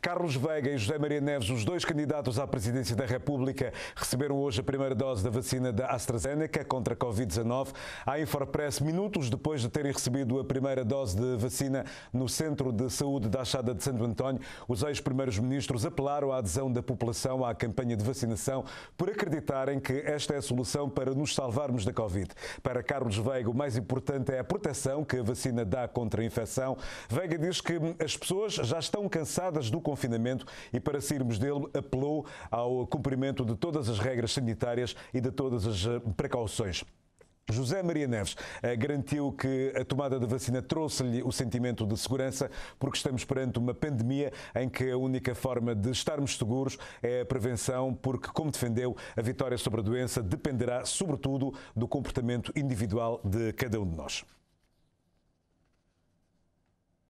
Carlos Veiga e José Maria Neves, os dois candidatos à presidência da República, receberam hoje a primeira dose da vacina da AstraZeneca contra a Covid-19. A Infopress, minutos depois de terem recebido a primeira dose de vacina no Centro de Saúde da Achada de Santo António, os ex-primeiros ministros apelaram à adesão da população à campanha de vacinação por acreditarem que esta é a solução para nos salvarmos da Covid. Para Carlos Veiga, o mais importante é a proteção que a vacina dá contra a infecção. Veiga diz que as pessoas já estão cansadas do confinamento e, para sairmos dele, apelou ao cumprimento de todas as regras sanitárias e de todas as eh, precauções. José Maria Neves eh, garantiu que a tomada de vacina trouxe-lhe o sentimento de segurança, porque estamos perante uma pandemia em que a única forma de estarmos seguros é a prevenção, porque, como defendeu, a vitória sobre a doença dependerá, sobretudo, do comportamento individual de cada um de nós.